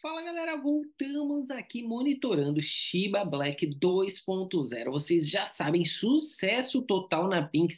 Fala galera, voltamos aqui monitorando Shiba Black 2.0. Vocês já sabem, sucesso total na Pink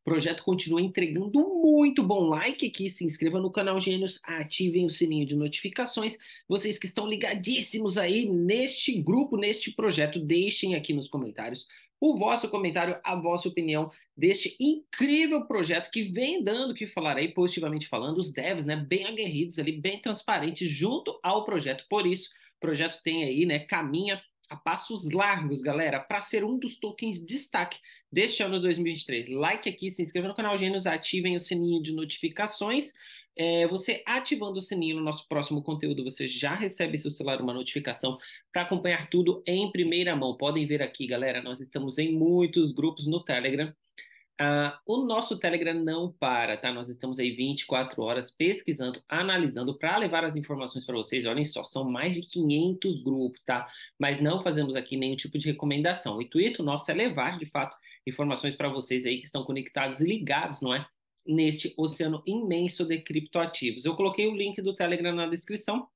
O projeto continua entregando muito bom like aqui. Se inscreva no canal Gênios, ativem o sininho de notificações. Vocês que estão ligadíssimos aí neste grupo, neste projeto, deixem aqui nos comentários o vosso comentário, a vossa opinião deste incrível projeto que vem dando que falar aí, positivamente falando, os devs, né, bem aguerridos ali, bem transparentes junto ao projeto. Por isso, o projeto tem aí, né, caminha a passos largos, galera, para ser um dos tokens destaque deste ano 2023. Like aqui, se inscreva no canal Gênios, ativem o sininho de notificações. É, você ativando o sininho no nosso próximo conteúdo, você já recebe seu celular uma notificação para acompanhar tudo em primeira mão. Podem ver aqui, galera, nós estamos em muitos grupos no Telegram. Uh, o nosso Telegram não para, tá? Nós estamos aí 24 horas pesquisando, analisando para levar as informações para vocês. Olhem só, são mais de 500 grupos, tá? Mas não fazemos aqui nenhum tipo de recomendação. O intuito nosso é levar, de fato, informações para vocês aí que estão conectados e ligados, não é? Neste oceano imenso de criptoativos. Eu coloquei o link do Telegram na descrição.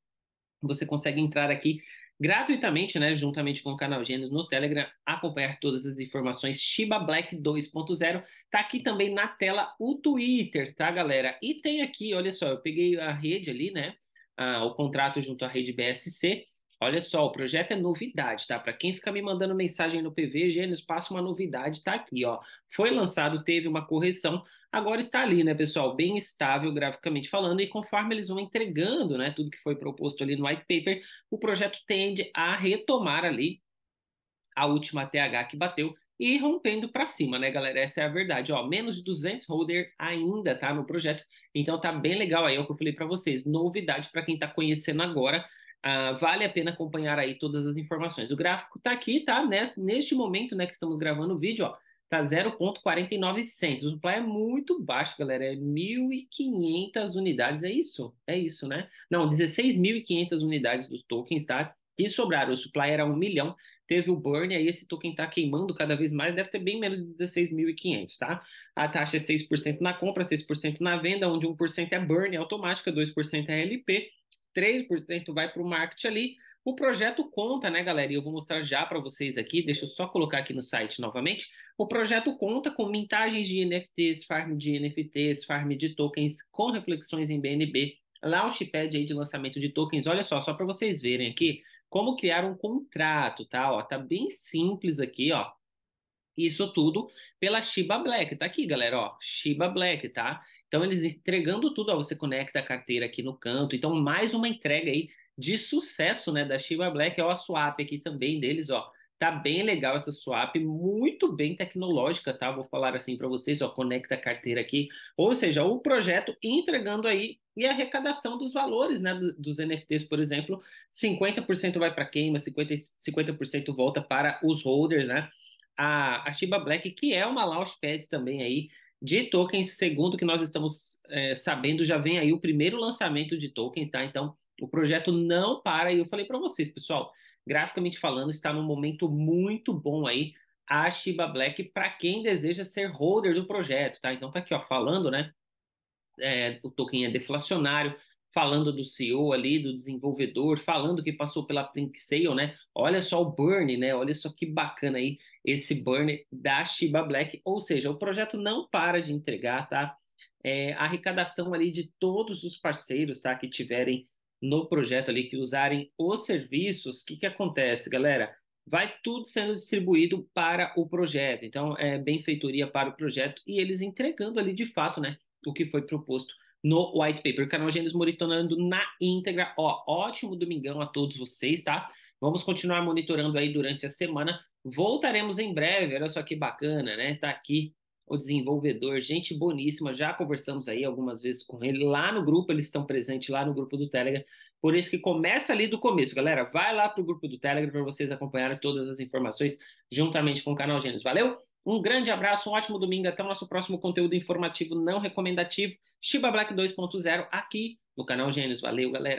Você consegue entrar aqui gratuitamente, né, juntamente com o canal Gênesis no Telegram, acompanhar todas as informações. Shiba Black 2.0 tá aqui também na tela o Twitter, tá, galera? E tem aqui, olha só, eu peguei a rede ali, né? Ah, o contrato junto à rede BSC Olha só, o projeto é novidade, tá? Para quem fica me mandando mensagem no PV, Gênios, passa uma novidade, tá aqui, ó. Foi lançado, teve uma correção, agora está ali, né, pessoal? Bem estável graficamente falando, e conforme eles vão entregando, né, tudo que foi proposto ali no white paper, o projeto tende a retomar ali a última TH que bateu e rompendo para cima, né, galera? Essa é a verdade. Ó, menos de 200 holder ainda tá no projeto, então tá bem legal aí, é o que eu falei para vocês. Novidade para quem tá conhecendo agora ah, vale a pena acompanhar aí todas as informações. O gráfico está aqui, tá? Nesse, neste momento, né, que estamos gravando o vídeo, ó, tá 0.49 centos. O supply é muito baixo, galera, é 1.500 unidades, é isso? É isso, né? Não, 16.500 unidades dos tokens, tá? Que sobraram, o supply era 1 milhão, teve o burn, aí esse token tá queimando cada vez mais, deve ter bem menos de 16.500, tá? A taxa é 6% na compra, 6% na venda, onde 1% é burn automática, 2% é, é, é LP, 3% vai para o marketing ali. O projeto conta, né, galera? E eu vou mostrar já para vocês aqui. Deixa eu só colocar aqui no site novamente. O projeto conta com mintagens de NFTs, farm de NFTs, farm de tokens, com reflexões em BNB, launchpad aí de lançamento de tokens. Olha só, só para vocês verem aqui como criar um contrato, tá? Ó, tá bem simples aqui, ó. Isso tudo pela Shiba Black, tá aqui, galera, ó, Shiba Black, tá? Então, eles entregando tudo, ó, você conecta a carteira aqui no canto. Então, mais uma entrega aí de sucesso, né, da Shiba Black, ó, a swap aqui também deles, ó. Tá bem legal essa swap, muito bem tecnológica, tá? Vou falar assim para vocês, ó, conecta a carteira aqui. Ou seja, o projeto entregando aí e a arrecadação dos valores, né, dos NFTs, por exemplo, 50% vai para queima, 50, 50% volta para os holders, né? A, a Shiba Black, que é uma launchpad também aí, de tokens, segundo que nós estamos é, sabendo, já vem aí o primeiro lançamento de token tá? Então, o projeto não para, e eu falei para vocês, pessoal, graficamente falando, está num momento muito bom aí a Shiba Black para quem deseja ser holder do projeto, tá? Então tá aqui, ó, falando, né? É, o token é deflacionário, falando do CEO ali, do desenvolvedor, falando que passou pela Plink Sale, né? Olha só o burn, né? Olha só que bacana aí esse burn da Shiba Black. Ou seja, o projeto não para de entregar, tá? É, a arrecadação ali de todos os parceiros, tá? Que tiverem no projeto ali, que usarem os serviços, o que, que acontece, galera? Vai tudo sendo distribuído para o projeto. Então, é benfeitoria para o projeto e eles entregando ali de fato, né? O que foi proposto no white paper. canal Gênesis monitorando na íntegra. Ó, ótimo domingão a todos vocês, tá? Vamos continuar monitorando aí durante a semana. Voltaremos em breve. Olha só que bacana, né? Tá aqui o desenvolvedor, gente boníssima. Já conversamos aí algumas vezes com ele lá no grupo, eles estão presentes lá no grupo do Telegram. Por isso que começa ali do começo, galera. Vai lá pro grupo do Telegram para vocês acompanharem todas as informações juntamente com o canal Gênesis. Valeu? Um grande abraço, um ótimo domingo. Até o nosso próximo conteúdo informativo não recomendativo, Shiba Black 2.0, aqui no canal Gênios. Valeu, galera!